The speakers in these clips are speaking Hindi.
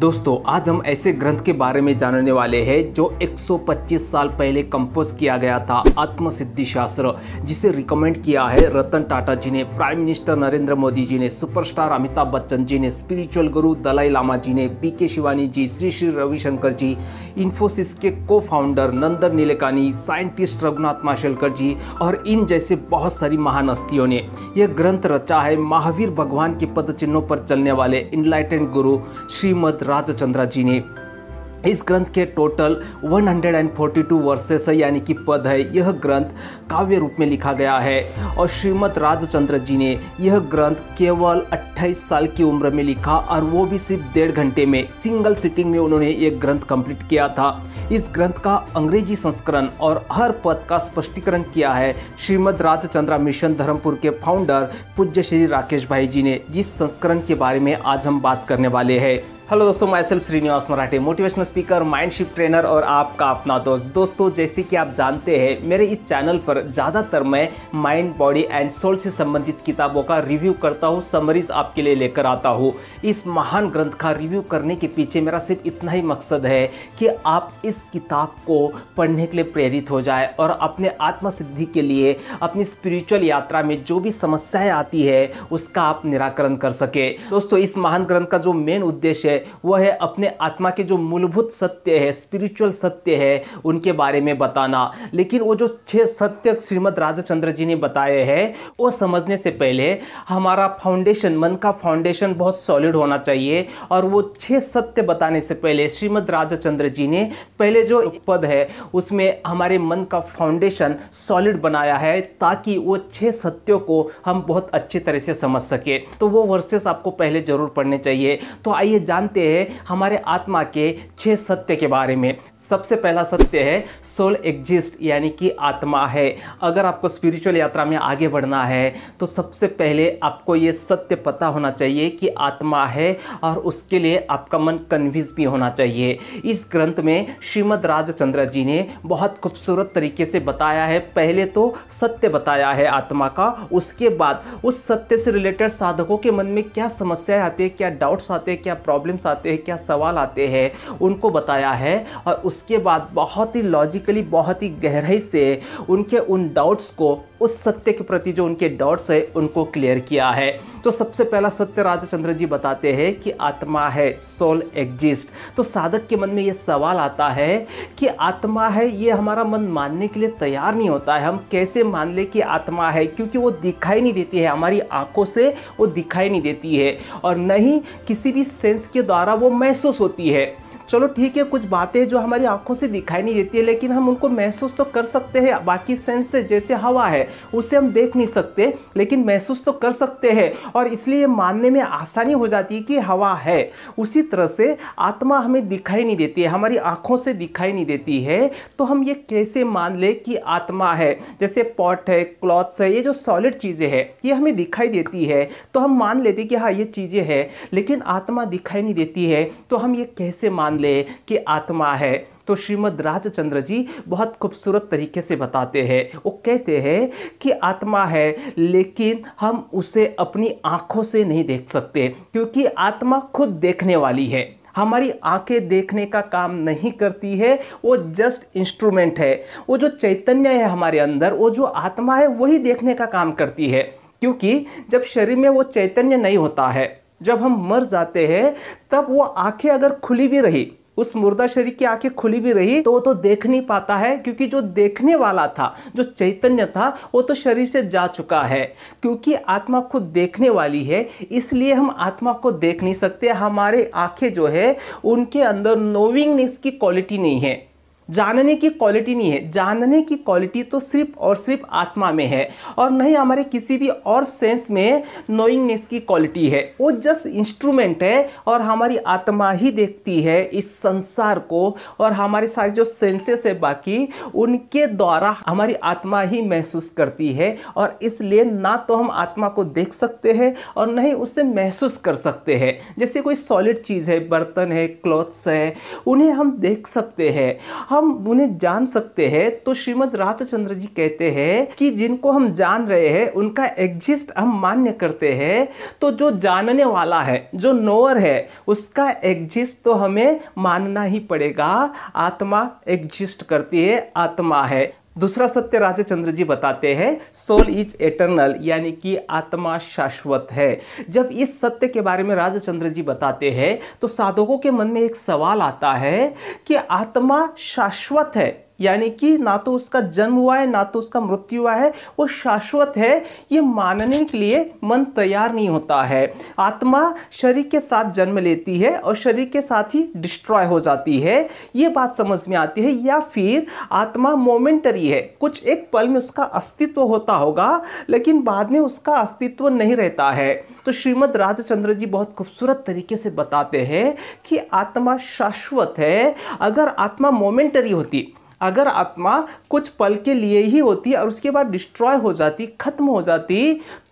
दोस्तों आज हम ऐसे ग्रंथ के बारे में जानने वाले हैं जो 125 साल पहले कंपोज किया गया था आत्मसिद्धि शास्त्र जिसे रिकमेंड किया है रतन टाटा जी ने प्राइम मिनिस्टर नरेंद्र मोदी जी ने सुपरस्टार अमिताभ बच्चन जी ने स्पिरिचुअल गुरु दलाई लामा जी ने बी के शिवानी जी श्री श्री रविशंकर जी इन्फोसिस के को फाउंडर नंदन नीलेकानी साइंटिस्ट रघुनाथ माशेलकर जी और इन जैसे बहुत सारी महान हस्तियों ने यह ग्रंथ रचा है महावीर भगवान के चिन्हों पर चलने वाले इनलाइटेंड गुरु श्रीमद राजचंद्रा जी ने इस ग्रंथ के टोटल 142 वर्सेस है यानी कि पद है यह ग्रंथ काव्य रूप में लिखा गया है और श्रीमद राजचंद्र जी ने यह ग्रंथ केवल 28 साल की उम्र में लिखा और वो भी सिर्फ डेढ़ घंटे में सिंगल सिटिंग में उन्होंने यह ग्रंथ कंप्लीट किया था इस ग्रंथ का अंग्रेजी संस्करण और हर पद का स्पष्टीकरण किया है श्रीमद राजचंद्रा मिशन धर्मपुर के फाउंडर पूज्य श्री राकेश भाई जी ने जिस संस्करण के बारे में आज हम बात करने वाले हैं हेलो दोस्तों मैं self Shrinivas Marathe motivational speaker mind shift trainer और आपका अपना दोस्त दोस्तों जैसे कि आप जानते हैं मेरे इस चैनल पर ज़्यादातर मैं माइंड बॉडी एंड सोल से संबंधित किताबों का रिव्यू करता हूँ समरीज आपके लिए लेकर आता हूँ इस महान ग्रंथ का रिव्यू करने के पीछे मेरा सिर्फ इतना ही मकसद है कि आप इस किताब को पढ़ने के लिए प्रेरित हो जाए और अपने आत्मसिद्धि के लिए अपनी स्पिरिचुअल यात्रा में जो भी समस्याएँ आती है उसका आप निराकरण कर सके दोस्तों इस महान ग्रंथ का जो मेन उद्देश्य है वह है अपने आत्मा के जो मूलभूत सत्य है स्पिरिचुअल सत्य है उनके बारे में बताना लेकिन वो जो छह सत्य श्रीमद राजचंद्र जी ने बताए हैं वो समझने से पहले हमारा फाउंडेशन मन का फाउंडेशन बहुत सॉलिड होना चाहिए और वो छह सत्य बताने से पहले श्रीमद राजचंद्र जी ने पहले जो पद है उसमें हमारे मन का फाउंडेशन सॉलिड बनाया है ताकि वो छह सत्यों को हम बहुत अच्छे तरह से समझ सके तो वो वर्सेस आपको पहले ज़रूर पढ़ने चाहिए तो आइए जान जानते हैं हमारे आत्मा के छह सत्य के बारे में सबसे पहला सत्य है सोल एग्जिस्ट यानी कि आत्मा है अगर आपको स्पिरिचुअल यात्रा में आगे बढ़ना है तो सबसे पहले आपको ये सत्य पता होना चाहिए कि आत्मा है और उसके लिए आपका मन कन्विंस भी होना चाहिए इस ग्रंथ में श्रीमद राजचंद्र जी ने बहुत खूबसूरत तरीके से बताया है पहले तो सत्य बताया है आत्मा का उसके बाद उस सत्य से रिलेटेड साधकों के मन में क्या समस्याएं आती है क्या डाउट्स आते हैं क्या प्रॉब्लम प्रॉब्लम्स आते हैं क्या सवाल आते हैं उनको बताया है और उसके बाद बहुत ही लॉजिकली बहुत ही गहराई से उनके उन डाउट्स को उस सत्य के प्रति जो उनके डाउट्स है उनको क्लियर किया है तो सबसे पहला सत्य राजचंद्र जी बताते हैं कि आत्मा है सोल एग्जिस्ट तो साधक के मन में ये सवाल आता है कि आत्मा है ये हमारा मन मानने के लिए तैयार नहीं होता है हम कैसे मान ले कि आत्मा है क्योंकि वो दिखाई नहीं देती है हमारी आंखों से वो दिखाई नहीं देती है और न ही किसी भी सेंस के द्वारा वो महसूस होती है चलो ठीक है कुछ बातें जो हमारी आंखों से दिखाई नहीं देती है लेकिन हम उनको महसूस तो कर सकते हैं बाकी सेंस से जैसे हवा है उसे हम देख नहीं सकते लेकिन महसूस तो कर सकते हैं और इसलिए मानने में आसानी हो जाती है कि हवा है उसी तरह से आत्मा हमें दिखाई नहीं देती है हमारी आंखों से दिखाई नहीं देती है तो हम ये कैसे मान ले कि आत्मा है जैसे पॉट है क्लॉथ्स है ये जो सॉलिड चीज़ें हैं ये हमें दिखाई देती है तो हम मान लेते कि हाँ ये चीज़ें हैं लेकिन आत्मा दिखाई नहीं देती है तो हम ये कैसे मान ले कि आत्मा है तो श्रीमद राजचंद्र जी बहुत खूबसूरत तरीके से बताते हैं वो कहते हैं कि आत्मा है लेकिन हम उसे अपनी आँखों से नहीं देख सकते क्योंकि आत्मा खुद देखने वाली है हमारी आंखें देखने का काम नहीं करती है वो जस्ट इंस्ट्रूमेंट है वो जो चैतन्य है हमारे अंदर वो जो आत्मा है वही देखने का काम करती है क्योंकि जब शरीर में वो चैतन्य नहीं होता है जब हम मर जाते हैं तब वो आंखें अगर खुली भी रही उस मुर्दा शरीर की आंखें खुली भी रही तो वो तो देख नहीं पाता है क्योंकि जो देखने वाला था जो चैतन्य था वो तो शरीर से जा चुका है क्योंकि आत्मा खुद देखने वाली है इसलिए हम आत्मा को देख नहीं सकते हमारे आंखें जो है उनके अंदर नोविंगनेस की क्वालिटी नहीं है जानने की क्वालिटी नहीं है जानने की क्वालिटी तो सिर्फ और सिर्फ आत्मा में है और नहीं हमारे किसी भी और सेंस में नोइंगनेस की क्वालिटी है वो जस्ट इंस्ट्रूमेंट है और हमारी आत्मा ही देखती है इस संसार को और हमारे सारे जो सेंसेस है बाकी उनके द्वारा हमारी आत्मा ही महसूस करती है और इसलिए ना तो हम आत्मा को देख सकते हैं और ही उसे महसूस कर सकते हैं जैसे कोई सॉलिड चीज़ है बर्तन है क्लॉथ्स है उन्हें हम देख सकते हैं हम हम उन्हें जान सकते हैं तो श्रीमद राजचंद्र जी कहते हैं कि जिनको हम जान रहे हैं उनका एग्जिस्ट हम मान्य करते हैं तो जो जानने वाला है जो नोअर है उसका एग्जिस्ट तो हमें मानना ही पड़ेगा आत्मा एग्जिस्ट करती है आत्मा है दूसरा सत्य राजा चंद्र जी बताते हैं सोल इज एटर्नल यानी कि आत्मा शाश्वत है जब इस सत्य के बारे में राजा चंद्र जी बताते हैं तो साधकों के मन में एक सवाल आता है कि आत्मा शाश्वत है यानी कि ना तो उसका जन्म हुआ है ना तो उसका मृत्यु हुआ है वो शाश्वत है ये मानने के लिए मन तैयार नहीं होता है आत्मा शरीर के साथ जन्म लेती है और शरीर के साथ ही डिस्ट्रॉय हो जाती है ये बात समझ में आती है या फिर आत्मा मोमेंटरी है कुछ एक पल में उसका अस्तित्व होता होगा लेकिन बाद में उसका अस्तित्व नहीं रहता है तो श्रीमद राजचंद्र जी बहुत खूबसूरत तरीके से बताते हैं कि आत्मा शाश्वत है अगर आत्मा मोमेंटरी होती अगर आत्मा कुछ पल के लिए ही होती और उसके बाद डिस्ट्रॉय हो जाती खत्म हो जाती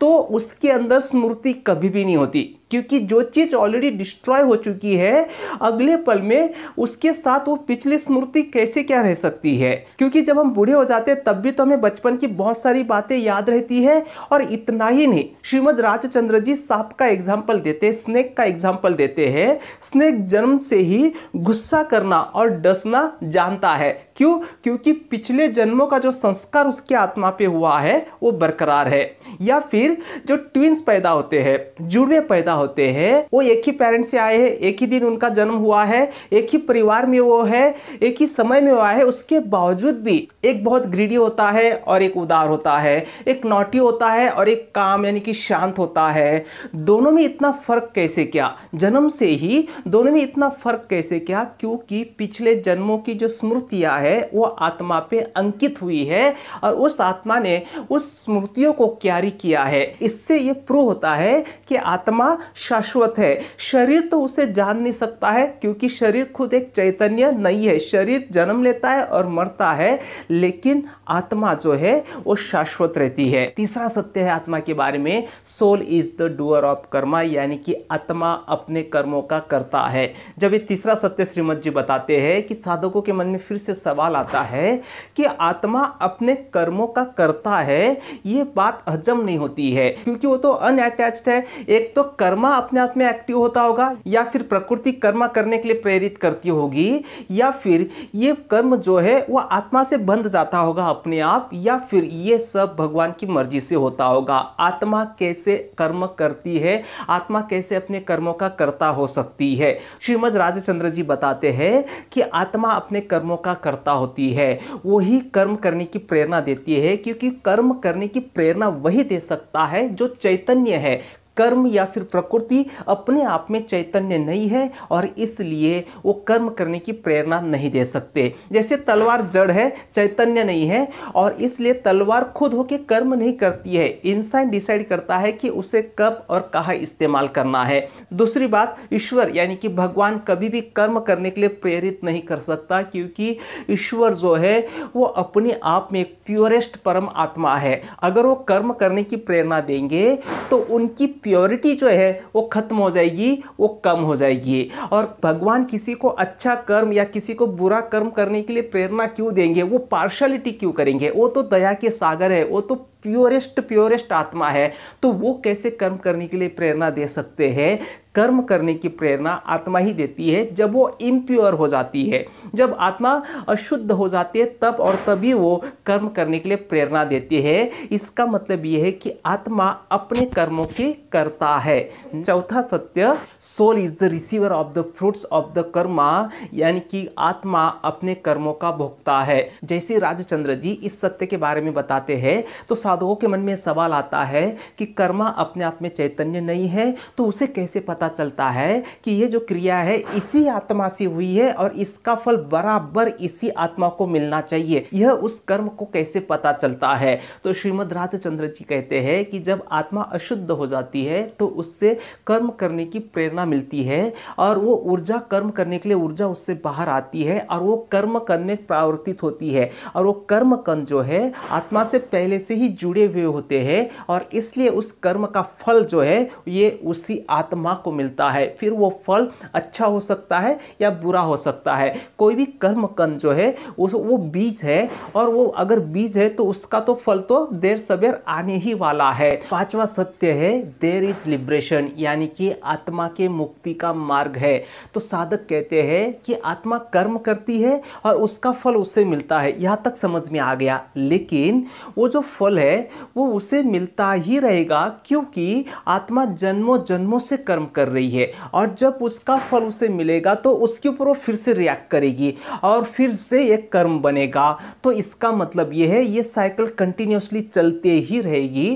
तो उसके अंदर स्मृति कभी भी नहीं होती क्योंकि जो चीज़ ऑलरेडी डिस्ट्रॉय हो चुकी है अगले पल में उसके साथ वो पिछली स्मृति कैसे क्या रह सकती है क्योंकि जब हम बूढ़े हो जाते हैं तब भी तो हमें बचपन की बहुत सारी बातें याद रहती है और इतना ही नहीं श्रीमद राजचंद्र जी सांप का एग्जाम्पल देते हैं स्नेक का एग्जाम्पल देते हैं स्नेक जन्म से ही गुस्सा करना और डसना जानता है क्यों क्योंकि पिछले जन्मों का जो संस्कार उसके आत्मा पे हुआ है वो बरकरार है या फिर जो ट्विंस पैदा होते हैं जुड़वे पैदा होते हैं वो एक ही पेरेंट से आए हैं एक ही दिन उनका जन्म हुआ है एक ही परिवार में वो है एक ही समय में हुआ है उसके बावजूद भी एक बहुत ग्रीडी होता है और एक उदार होता है एक नोटी होता है और एक काम यानी कि शांत होता है दोनों में इतना फर्क कैसे क्या जन्म से ही दोनों में इतना फर्क कैसे क्या क्योंकि पिछले जन्मों की जो स्मृतियाँ है वो आत्मा पे अंकित हुई है और उस आत्मा ने उस स्मृतियों को कैरी किया है इससे ये प्रूव होता है कि आत्मा शाश्वत है शरीर तो उसे जान नहीं सकता है क्योंकि शरीर खुद एक चैतन्य नहीं है शरीर जन्म लेता है और मरता है लेकिन आत्मा जो है वो शाश्वत रहती है तीसरा सत्य है आत्मा के बारे में soul is the doer of karma यानी कि आत्मा अपने कर्मों का करता है जब ये तीसरा सत्य श्रीमद जी बताते हैं कि साधकों के मन में फिर से सवाल आता है कि आत्मा अपने कर्मों का करता है ये बात हजम नहीं होती है क्योंकि वो तो अनअटैच्ड है एक तो कर्म कर्मा अपने आप में एक्टिव होता होगा या फिर प्रकृति कर्मा करने के लिए प्रेरित करती होगी या फिर ये कर्म जो है वह आत्मा से बंध जाता होगा अपने आप या फिर ये सब भगवान की मर्जी से होता होगा आत्मा कैसे कर्म करती है आत्मा कैसे अपने कर्मों का कर्ता हो सकती है श्रीमद राजचंद्र जी बताते हैं कि आत्मा अपने कर्मों का कर्ता होती है वही कर्म करने की प्रेरणा देती है क्योंकि कर्म करने की प्रेरणा वही दे सकता है जो चैतन्य है कर्म या फिर प्रकृति अपने आप में चैतन्य नहीं है और इसलिए वो कर्म करने की प्रेरणा नहीं दे सकते जैसे तलवार जड़ है चैतन्य नहीं है और इसलिए तलवार खुद होकर कर्म नहीं करती है इंसान डिसाइड करता है कि उसे कब और कहाँ इस्तेमाल करना है दूसरी बात ईश्वर यानी कि भगवान कभी भी कर्म करने के लिए प्रेरित नहीं कर सकता क्योंकि ईश्वर जो है वो अपने आप में प्योरेस्ट परम आत्मा है अगर वो कर्म करने की प्रेरणा देंगे तो उनकी प्योरिटी जो है वो ख़त्म हो जाएगी वो कम हो जाएगी और भगवान किसी को अच्छा कर्म या किसी को बुरा कर्म करने के लिए प्रेरणा क्यों देंगे वो पार्शलिटी क्यों करेंगे वो तो दया के सागर है वो तो प्योरेस्ट प्योरेस्ट आत्मा है तो वो कैसे कर्म करने के लिए प्रेरणा दे सकते हैं कर्म करने की प्रेरणा आत्मा ही देती है जब वो इम्प्योर हो जाती है जब आत्मा अशुद्ध हो जाती है तब और तभी वो कर्म करने के लिए प्रेरणा देती है इसका मतलब ये है कि आत्मा अपने कर्मों की करता है चौथा सत्य soul is the receiver of the fruits of the karma यानी कि आत्मा अपने कर्मों का भोगता है जैसे राजचंद्र जी इस सत्य के बारे में बताते हैं तो साधुओं के मन में सवाल आता है कि कर्मा अपने आप में चैतन्य नहीं है तो उसे कैसे पता चलता है कि ये जो क्रिया है इसी आत्मा से हुई है और इसका फल बराबर इसी आत्मा को मिलना चाहिए यह उस कर्म को कैसे पता चलता है तो श्रीमद राजचंद्र जी कहते हैं कि जब आत्मा अशुद्ध हो जाती है तो उससे कर्म करने की प्रेरणा प्रेरणा मिलती है और वो ऊर्जा कर्म करने के लिए ऊर्जा उससे बाहर आती है और वो कर्म करने प्रावर्तित होती है और वो कर्म कन जो है आत्मा से पहले से ही जुड़े हुए होते हैं और इसलिए उस कर्म का फल जो है ये उसी आत्मा को मिलता है फिर वो फल अच्छा हो सकता है या बुरा हो सकता है कोई भी कर्म कन जो है उस वो बीज है और वो अगर बीज है तो उसका तो फल तो देर सवेर आने ही वाला है पांचवा सत्य है देर इज लिब्रेशन यानी कि आत्मा के के मुक्ति का मार्ग है तो साधक कहते हैं कि आत्मा कर्म करती है और उसका फल उसे मिलता है यहाँ तक समझ में आ गया लेकिन वो जो फल है वो उसे मिलता ही रहेगा क्योंकि आत्मा जन्मों जन्मों से कर्म कर रही है और जब उसका फल उसे मिलेगा तो उसके ऊपर वो फिर से रिएक्ट करेगी और फिर से एक कर्म बनेगा तो इसका मतलब ये है ये साइकिल कंटिन्यूसली चलते ही रहेगी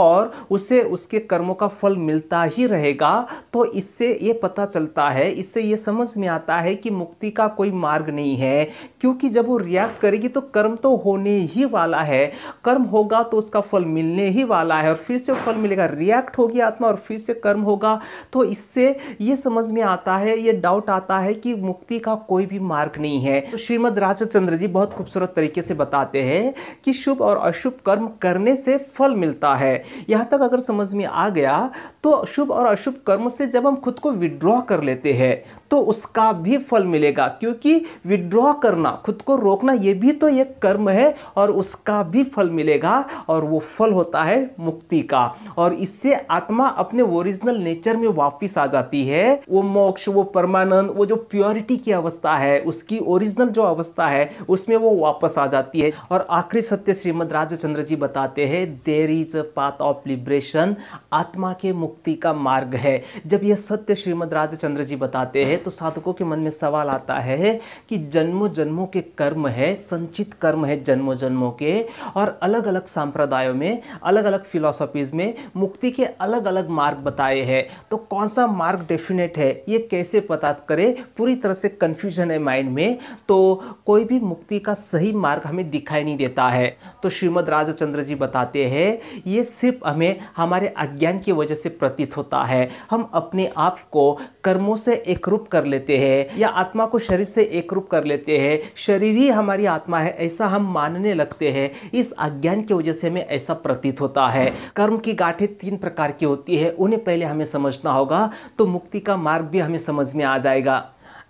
और उसे उसके कर्मों का फल मिलता ही रहेगा तो इस इससे ये पता चलता है इससे ये समझ में आता है कि मुक्ति का कोई मार्ग नहीं है क्योंकि जब वो रिएक्ट करेगी तो कर्म तो होने ही वाला है कर्म होगा तो उसका फल मिलने ही वाला है और फिर से फल मिलेगा रिएक्ट होगी आत्मा और फिर से कर्म होगा तो इससे ये समझ में आता है ये डाउट आता है कि मुक्ति का कोई भी मार्ग नहीं है तो श्रीमद राजचंद्र जी बहुत खूबसूरत तरीके से बताते हैं कि शुभ और अशुभ कर्म करने से फल मिलता है यहाँ तक अगर समझ में आ गया तो शुभ और अशुभ कर्म से जब हम हम खुद को विड्रॉ कर लेते हैं तो उसका भी फल मिलेगा क्योंकि विड्रॉ करना खुद को रोकना ये भी तो एक कर्म है और उसका भी फल मिलेगा और वो फल होता है मुक्ति का और इससे आत्मा अपने ओरिजिनल नेचर में वापिस आ जाती है वो मोक्ष वो परमानंद वो जो प्योरिटी की अवस्था है उसकी ओरिजिनल जो अवस्था है उसमें वो वापस आ जाती है और आखिरी सत्य श्रीमद राजचंद्र जी बताते हैं there is a path of liberation आत्मा के मुक्ति का मार्ग है जब यह सत्य श्रीमद राजचंद्र जी बताते हैं है तो साधकों के मन में सवाल आता है कि जन्मों जन्मों के कर्म है संचित कर्म है जन्मों जन्मों के और अलग अलग संप्रदायों में अलग अलग फिलोसॉफीज़ में मुक्ति के अलग अलग मार्ग बताए हैं तो कौन सा मार्ग डेफिनेट है ये कैसे पता करें पूरी तरह से कन्फ्यूजन है माइंड में तो कोई भी मुक्ति का सही मार्ग हमें दिखाई नहीं देता है तो श्रीमद राजचंद्र जी बताते हैं ये सिर्फ हमें हमारे अज्ञान की वजह से प्रतीत होता है हम अपने आप को कर्मों से एक रूप कर लेते हैं या आत्मा को शरीर से एक रूप कर लेते हैं शरीर ही हमारी आत्मा है ऐसा हम मानने लगते हैं इस अज्ञान की वजह से हमें ऐसा प्रतीत होता है कर्म की गाठें तीन प्रकार की होती है उन्हें पहले हमें समझना होगा तो मुक्ति का मार्ग भी हमें समझ में आ जाएगा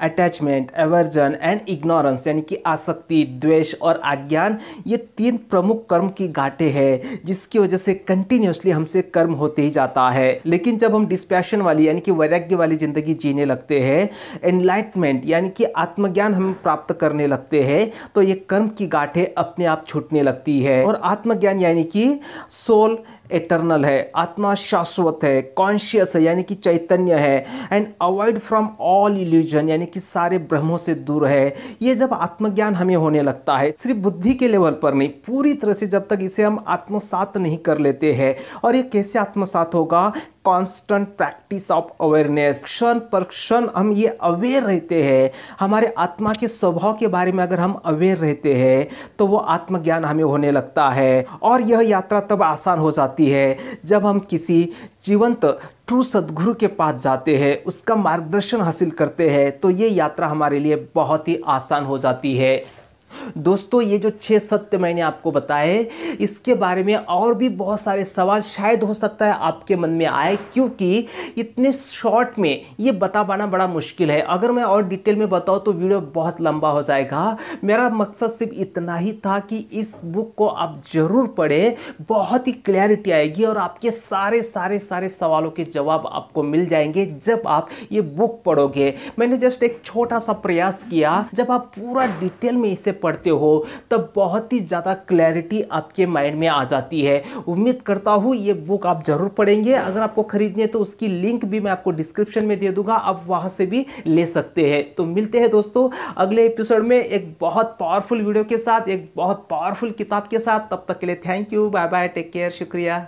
अटैचमेंट एवर्जन एंड इग्नोरेंस यानी कि आसक्ति द्वेष और आज्ञान ये तीन प्रमुख कर्म की घाटे हैं जिसकी वजह से कंटिन्यूसली हमसे कर्म होते ही जाता है लेकिन जब हम डिस्पैशन वाली यानी कि वैराग्य वाली ज़िंदगी जीने लगते हैं एनलाइटमेंट यानी कि आत्मज्ञान हम प्राप्त करने लगते हैं तो ये कर्म की गाठें अपने आप छूटने लगती है और आत्मज्ञान यानी कि सोल एटर्नल है आत्मा शाश्वत है कॉन्शियस है यानी कि चैतन्य है and avoid from all illusion यानी कि सारे ब्रह्मों से दूर है ये जब आत्मज्ञान हमें होने लगता है सिर्फ बुद्धि के लेवल पर नहीं पूरी तरह से जब तक इसे हम आत्मसात नहीं कर लेते हैं और ये कैसे आत्मसात होगा कांस्टेंट प्रैक्टिस ऑफ अवेयरनेस क्षण पर क्षण हम ये अवेयर रहते हैं हमारे आत्मा के स्वभाव के बारे में अगर हम अवेयर रहते हैं तो वो आत्मज्ञान हमें होने लगता है और यह यात्रा तब आसान हो जाती है जब हम किसी जीवंत ट्रू सदगुरु के पास जाते हैं उसका मार्गदर्शन हासिल करते हैं तो ये यात्रा हमारे लिए बहुत ही आसान हो जाती है दोस्तों ये जो छह सत्य मैंने आपको बताए इसके बारे में और भी बहुत सारे सवाल शायद हो सकता है आपके मन में आए क्योंकि इतने शॉर्ट में ये बता पाना बड़ा मुश्किल है अगर मैं और डिटेल में बताऊँ तो वीडियो बहुत लंबा हो जाएगा मेरा मकसद सिर्फ इतना ही था कि इस बुक को आप ज़रूर पढ़ें बहुत ही क्लैरिटी आएगी और आपके सारे सारे सारे सवालों के जवाब आपको मिल जाएंगे जब आप ये बुक पढ़ोगे मैंने जस्ट एक छोटा सा प्रयास किया जब आप पूरा डिटेल में इसे पढ़ पढ़ते हो तब बहुत ही ज़्यादा क्लैरिटी आपके माइंड में आ जाती है उम्मीद करता हूँ ये बुक आप ज़रूर पढ़ेंगे अगर आपको ख़रीदनी है तो उसकी लिंक भी मैं आपको डिस्क्रिप्शन में दे दूंगा आप वहाँ से भी ले सकते हैं तो मिलते हैं दोस्तों अगले एपिसोड में एक बहुत पावरफुल वीडियो के साथ एक बहुत पावरफुल किताब के साथ तब तक के लिए thank you bye bye take care शुक्रिया